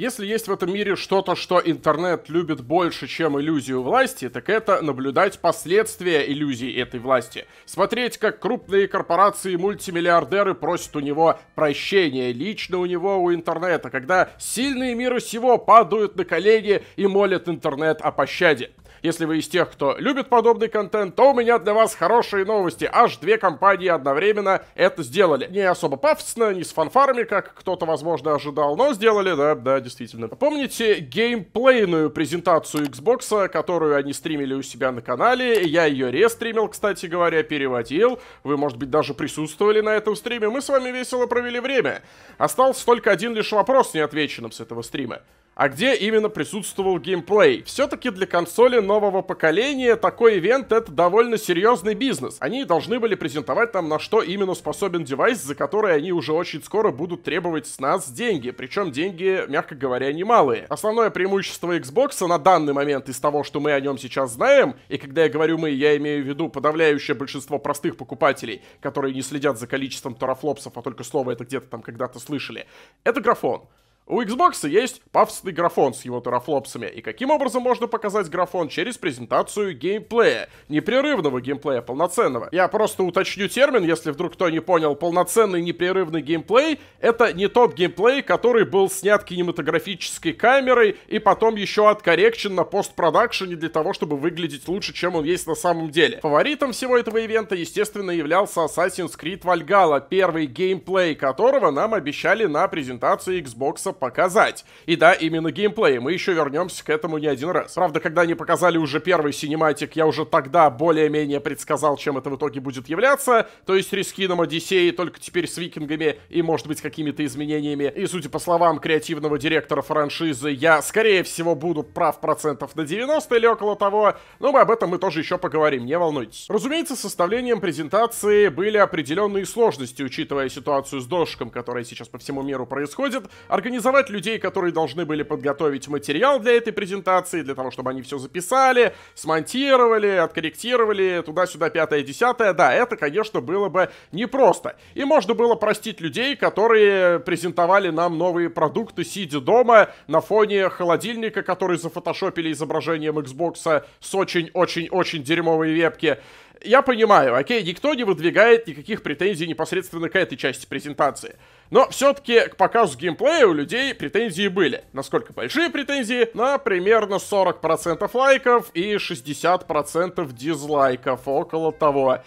Если есть в этом мире что-то, что интернет любит больше, чем иллюзию власти, так это наблюдать последствия иллюзии этой власти. Смотреть, как крупные корпорации и мультимиллиардеры просят у него прощения, лично у него, у интернета, когда сильные мира сего падают на колени и молят интернет о пощаде. Если вы из тех, кто любит подобный контент, то у меня для вас хорошие новости. Аж две компании одновременно это сделали. Не особо пафосно, не с фанфарами, как кто-то, возможно, ожидал, но сделали, да, да, действительно. Помните геймплейную презентацию Xbox, которую они стримили у себя на канале? Я ее рестримил, кстати говоря, переводил. Вы, может быть, даже присутствовали на этом стриме. Мы с вами весело провели время. Остался только один лишь вопрос неотвеченным с этого стрима а где именно присутствовал геймплей. Все-таки для консоли нового поколения такой ивент это довольно серьезный бизнес. Они должны были презентовать там, на что именно способен девайс, за который они уже очень скоро будут требовать с нас деньги. Причем деньги, мягко говоря, немалые. Основное преимущество Xbox на данный момент из того, что мы о нем сейчас знаем, и когда я говорю мы, я имею в виду подавляющее большинство простых покупателей, которые не следят за количеством тарафлопсов, а только слово это где-то там когда-то слышали, это графон. У Xbox есть пафосный графон с его терафлопсами, и каким образом можно показать графон? Через презентацию геймплея. Непрерывного геймплея, полноценного. Я просто уточню термин, если вдруг кто не понял. Полноценный непрерывный геймплей — это не тот геймплей, который был снят кинематографической камерой и потом еще откоррекчен на постпродакшене для того, чтобы выглядеть лучше, чем он есть на самом деле. Фаворитом всего этого ивента, естественно, являлся Assassin's Creed Valhalla, первый геймплей которого нам обещали на презентации Xbox пытаются показать. И да, именно геймплей. Мы еще вернемся к этому не один раз. Правда, когда они показали уже первый синематик, я уже тогда более-менее предсказал, чем это в итоге будет являться. То есть рискином Одиссеи, только теперь с викингами и, может быть, какими-то изменениями. И, судя по словам креативного директора франшизы, я, скорее всего, буду прав процентов на 90 или около того. Но мы об этом мы тоже еще поговорим, не волнуйтесь. Разумеется, составлением презентации были определенные сложности, учитывая ситуацию с дошком, которая сейчас по всему миру происходит. организ организовать людей, которые должны были подготовить материал для этой презентации, для того, чтобы они все записали, смонтировали, откорректировали, туда-сюда, пятое, десятое. Да, это, конечно, было бы непросто. И можно было простить людей, которые презентовали нам новые продукты, сидя дома на фоне холодильника, который зафотошопили изображением Xbox с очень-очень-очень дерьмовой вебки я понимаю, окей, никто не выдвигает никаких претензий непосредственно к этой части презентации. Но все-таки к показу геймплея у людей претензии были. Насколько большие претензии? На примерно 40% лайков и 60% дизлайков, около того.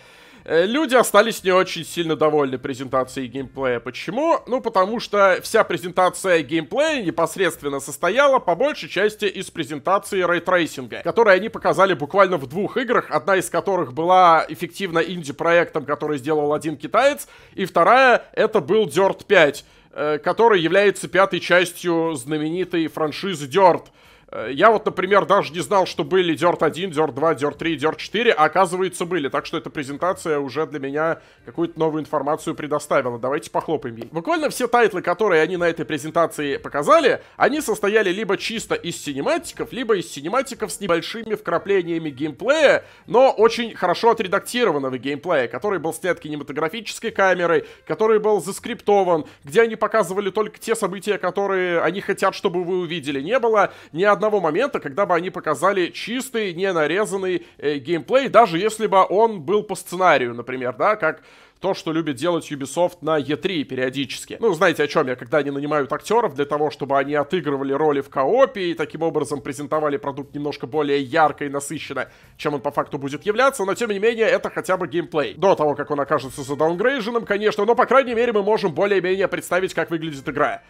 Э, люди остались не очень сильно довольны презентацией геймплея. Почему? Ну, потому что вся презентация геймплея непосредственно состояла по большей части из презентации рейтрейсинга, которую они показали буквально в двух играх, одна из которых была эффективно инди-проектом, который сделал один китаец, и вторая это был Dirt 5, э, который является пятой частью знаменитой франшизы Dirt. Э, я вот, например, даже не знал, что были Dirt 1, Dirt 2, Dirt 3, Dirt 4, а оказывается были. Так что эта презентация уже для меня какую-то новую информацию предоставила. Давайте похлопаем ей. Буквально все тайтлы, которые они на этой презентации показали, они состояли либо чисто из синематиков, либо из синематиков с небольшими вкраплениями геймплея, но очень хорошо отредактированного геймплея, который был снят кинематографической камерой, который был заскриптован, где они показывали только те события, которые они хотят, чтобы вы увидели. Не было ни одного одного момента, когда бы они показали чистый, не нарезанный э, геймплей, даже если бы он был по сценарию, например, да, как то, что любит делать Ubisoft на E3 периодически. Ну, знаете, о чем я, когда они нанимают актеров для того, чтобы они отыгрывали роли в коопе и таким образом презентовали продукт немножко более ярко и насыщенно, чем он по факту будет являться, но тем не менее это хотя бы геймплей. До того, как он окажется за задаунгрейженным, конечно, но по крайней мере мы можем более-менее представить, как выглядит игра.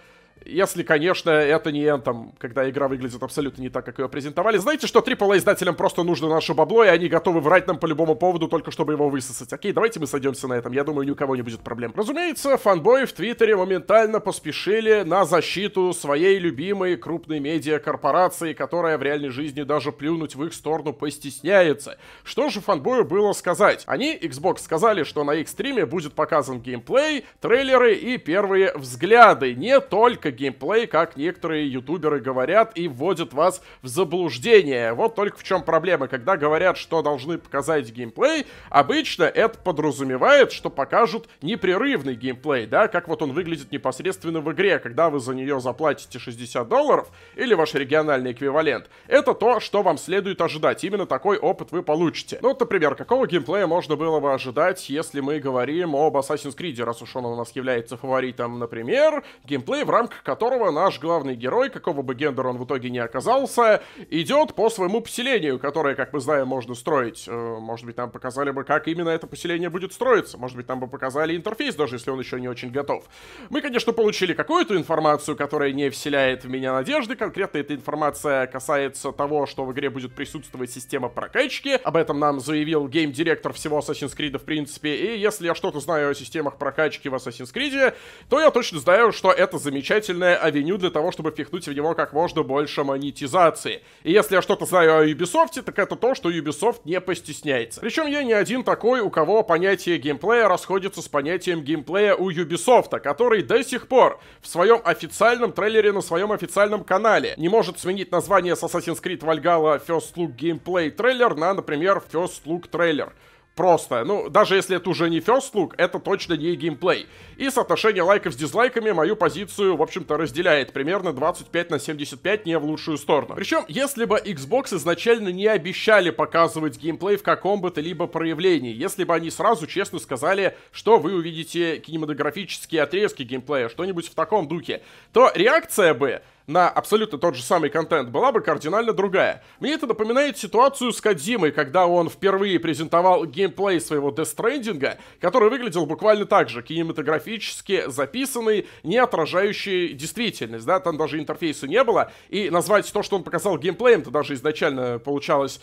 Если, конечно, это не там, когда игра выглядит абсолютно не так, как ее презентовали. Знаете, что AAA-издателям просто нужно наше бабло, и они готовы врать нам по любому поводу, только чтобы его высосать. Окей, давайте мы сойдемся на этом. Я думаю, ни у кого не будет проблем. Разумеется, фанбои в Твиттере моментально поспешили на защиту своей любимой крупной медиакорпорации, которая в реальной жизни даже плюнуть в их сторону постесняется. Что же фанбою было сказать? Они Xbox сказали, что на их стриме будет показан геймплей, трейлеры и первые взгляды. Не только только геймплей, как некоторые ютуберы говорят и вводят вас в заблуждение. Вот только в чем проблема. Когда говорят, что должны показать геймплей, обычно это подразумевает, что покажут непрерывный геймплей, да, как вот он выглядит непосредственно в игре, когда вы за нее заплатите 60 долларов или ваш региональный эквивалент. Это то, что вам следует ожидать. Именно такой опыт вы получите. Ну вот, например, какого геймплея можно было бы ожидать, если мы говорим об Assassin's Creed, раз уж он у нас является фаворитом, например, геймплей в рамках которого наш главный герой, какого бы гендера он в итоге не оказался, идет по своему поселению, которое, как мы знаем, можно строить. Э, может быть, нам показали бы, как именно это поселение будет строиться. Может быть, нам бы показали интерфейс, даже если он еще не очень готов. Мы, конечно, получили какую-то информацию, которая не вселяет в меня надежды. Конкретно эта информация касается того, что в игре будет присутствовать система прокачки. Об этом нам заявил гейм-директор всего Assassin's Creed, в принципе. И если я что-то знаю о системах прокачки в Assassin's Creed, то я точно знаю, что это замечательно замечательное авеню для того, чтобы впихнуть в него как можно больше монетизации. И если я что-то знаю о Ubisoft, так это то, что Ubisoft не постесняется. Причем я не один такой, у кого понятие геймплея расходится с понятием геймплея у Ubisoft, который до сих пор в своем официальном трейлере на своем официальном канале не может сменить название с Assassin's Creed Valhalla First Look Gameplay Trailer на, например, First Look Trailer. Просто, ну, даже если это уже не first look, это точно не геймплей. И соотношение лайков с дизлайками мою позицию, в общем-то, разделяет примерно 25 на 75, не в лучшую сторону. Причем, если бы Xbox изначально не обещали показывать геймплей в каком бы то либо проявлении, если бы они сразу честно сказали, что вы увидите кинематографические отрезки геймплея, что-нибудь в таком духе, то реакция бы на абсолютно тот же самый контент, была бы кардинально другая. Мне это напоминает ситуацию с Кадзимой, когда он впервые презентовал геймплей своего Death который выглядел буквально так же, кинематографически записанный, не отражающий действительность, да, там даже интерфейса не было, и назвать то, что он показал геймплеем-то даже изначально получалось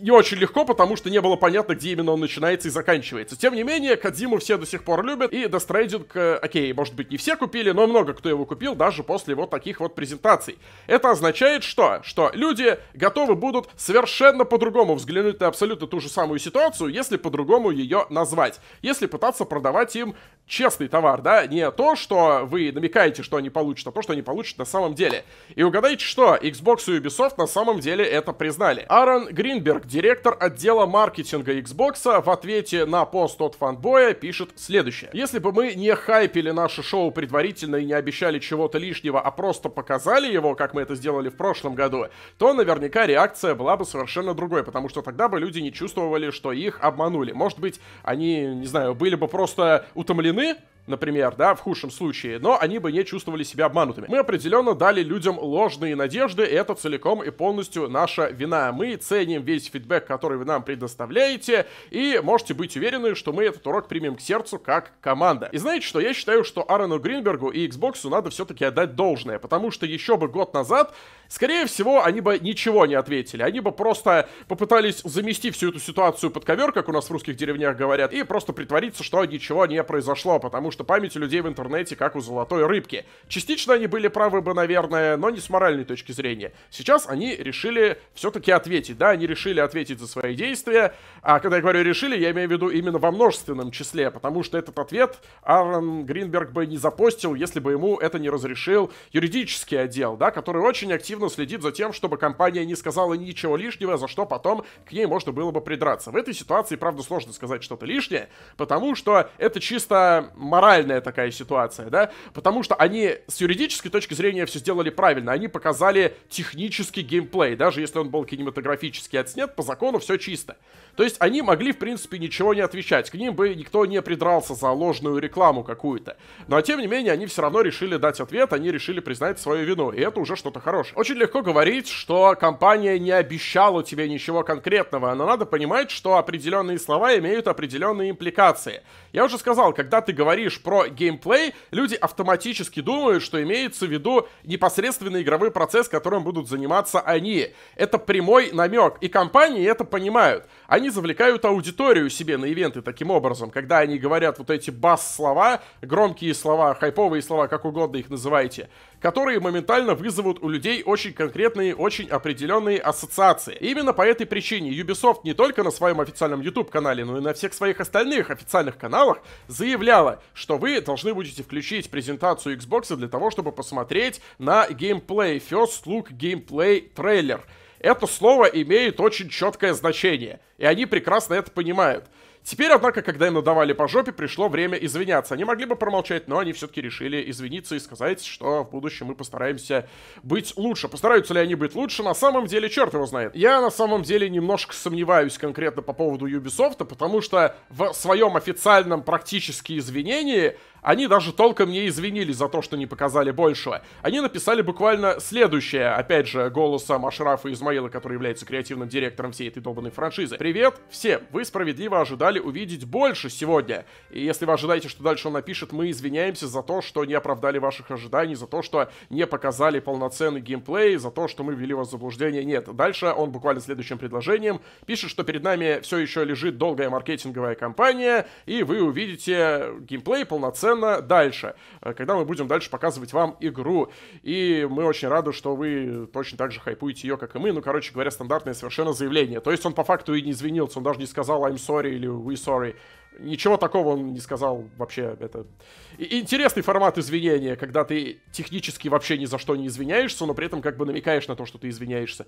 не очень легко, потому что не было понятно, где именно он начинается и заканчивается. Тем не менее, Кадзиму все до сих пор любят, и Death Stranding, э, окей, может быть, не все купили, но много кто его купил, даже после вот таких вот презентаций презентаций. Это означает что? Что люди готовы будут совершенно по-другому взглянуть на абсолютно ту же самую ситуацию, если по-другому ее назвать. Если пытаться продавать им честный товар, да, не то, что вы намекаете, что они получат, а то, что они получат на самом деле. И угадайте, что Xbox и Ubisoft на самом деле это признали. Аарон Гринберг, директор отдела маркетинга Xbox, в ответе на пост от фанбоя пишет следующее. Если бы мы не хайпили наше шоу предварительно и не обещали чего-то лишнего, а просто показали показали его, как мы это сделали в прошлом году, то наверняка реакция была бы совершенно другой, потому что тогда бы люди не чувствовали, что их обманули. Может быть, они, не знаю, были бы просто утомлены например, да, в худшем случае, но они бы не чувствовали себя обманутыми. Мы определенно дали людям ложные надежды, и это целиком и полностью наша вина. Мы ценим весь фидбэк, который вы нам предоставляете, и можете быть уверены, что мы этот урок примем к сердцу как команда. И знаете что, я считаю, что Аарону Гринбергу и Xbox надо все-таки отдать должное, потому что еще бы год назад Скорее всего, они бы ничего не ответили. Они бы просто попытались замести всю эту ситуацию под ковер, как у нас в русских деревнях говорят, и просто притвориться, что ничего не произошло, потому что память у людей в интернете как у золотой рыбки. Частично они были правы бы, наверное, но не с моральной точки зрения. Сейчас они решили все-таки ответить, да, они решили ответить за свои действия, а когда я говорю решили, я имею в виду именно во множественном числе, потому что этот ответ Аарон Гринберг бы не запостил, если бы ему это не разрешил юридический отдел, да, который очень активно активно следит за тем, чтобы компания не сказала ничего лишнего, за что потом к ней можно было бы придраться. В этой ситуации, правда, сложно сказать что-то лишнее, потому что это чисто моральная такая ситуация, да? Потому что они с юридической точки зрения все сделали правильно. Они показали технический геймплей, даже если он был кинематографически отснят, по закону все чисто. То есть они могли, в принципе, ничего не отвечать. К ним бы никто не придрался за ложную рекламу какую-то. Но, тем не менее, они все равно решили дать ответ, они решили признать свою вину. И это уже что-то хорошее. Очень очень легко говорить, что компания не обещала тебе ничего конкретного, но надо понимать, что определенные слова имеют определенные импликации. Я уже сказал, когда ты говоришь про геймплей, люди автоматически думают, что имеется в виду непосредственный игровой процесс, которым будут заниматься они. Это прямой намек, и компании это понимают. Они завлекают аудиторию себе на ивенты таким образом, когда они говорят вот эти бас-слова, громкие слова, хайповые слова, как угодно их называйте которые моментально вызовут у людей очень конкретные, очень определенные ассоциации. И именно по этой причине Ubisoft не только на своем официальном YouTube-канале, но и на всех своих остальных официальных каналах заявляла, что вы должны будете включить презентацию Xbox для того, чтобы посмотреть на геймплей, First Look геймплей трейлер. Это слово имеет очень четкое значение, и они прекрасно это понимают. Теперь, однако, когда им надавали по жопе, пришло время извиняться. Они могли бы промолчать, но они все-таки решили извиниться и сказать, что в будущем мы постараемся быть лучше. Постараются ли они быть лучше? На самом деле, черт его знает. Я на самом деле немножко сомневаюсь конкретно по поводу Ubisoft, потому что в своем официальном практически извинении они даже толком не извинились за то, что не показали большего. Они написали буквально следующее, опять же, голосом Ашрафа Измаила, который является креативным директором всей этой долбанной франшизы. «Привет всем! Вы справедливо ожидали увидеть больше сегодня. И если вы ожидаете, что дальше он напишет, мы извиняемся за то, что не оправдали ваших ожиданий, за то, что не показали полноценный геймплей, за то, что мы ввели вас в заблуждение. Нет. Дальше он буквально следующим предложением пишет, что перед нами все еще лежит долгая маркетинговая кампания, и вы увидите геймплей полноценный постепенно дальше, э, когда мы будем дальше показывать вам игру. И мы очень рады, что вы точно так же хайпуете ее, как и мы. Ну, короче говоря, стандартное совершенно заявление. То есть он по факту и не извинился, он даже не сказал «I'm sorry» или «We sorry». Ничего такого он не сказал вообще. Это интересный формат извинения, когда ты технически вообще ни за что не извиняешься, но при этом как бы намекаешь на то, что ты извиняешься.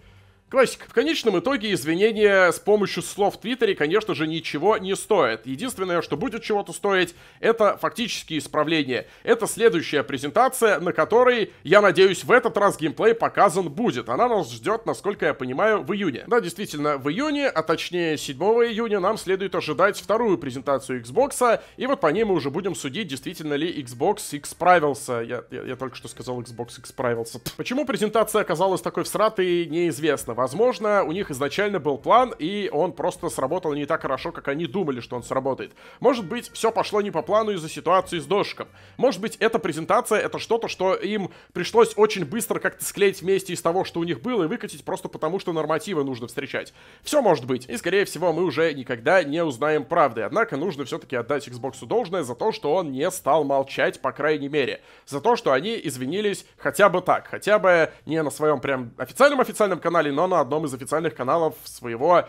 Классика. В конечном итоге извинения с помощью слов в Твиттере, конечно же, ничего не стоят. Единственное, что будет чего-то стоить, это фактические исправления. Это следующая презентация, на которой, я надеюсь, в этот раз геймплей показан будет. Она нас ждет, насколько я понимаю, в июне. Да, действительно, в июне, а точнее 7 июня, нам следует ожидать вторую презентацию Xbox, и вот по ней мы уже будем судить, действительно ли Xbox X правился. Я, я, я только что сказал Xbox X правился. Почему презентация оказалась такой всратой, неизвестно. Возможно, у них изначально был план, и он просто сработал не так хорошо, как они думали, что он сработает. Может быть, все пошло не по плану из-за ситуации с дошиком. Может быть, эта презентация — это что-то, что им пришлось очень быстро как-то склеить вместе из того, что у них было, и выкатить просто потому, что нормативы нужно встречать. Все может быть, и, скорее всего, мы уже никогда не узнаем правды. Однако нужно все-таки отдать Xbox должное за то, что он не стал молчать, по крайней мере. За то, что они извинились хотя бы так, хотя бы не на своем прям официальном-официальном канале, но на одном из официальных каналов своего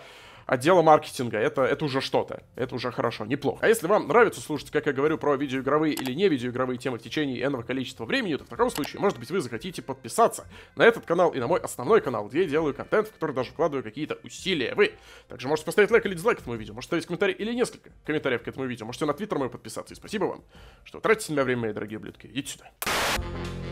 отдела маркетинга. Это, это уже что-то. Это уже хорошо, неплохо. А если вам нравится слушать, как я говорю, про видеоигровые или не видеоигровые темы в течение энного количества времени, то в таком случае, может быть, вы захотите подписаться на этот канал и на мой основной канал, где я делаю контент, в который даже вкладываю какие-то усилия вы. Также можете поставить лайк или дизлайк этому видео, можете оставить комментарий или несколько комментариев к этому видео, можете на твиттер мой подписаться. И спасибо вам, что тратите на меня время, мои дорогие блюдки. Идите сюда.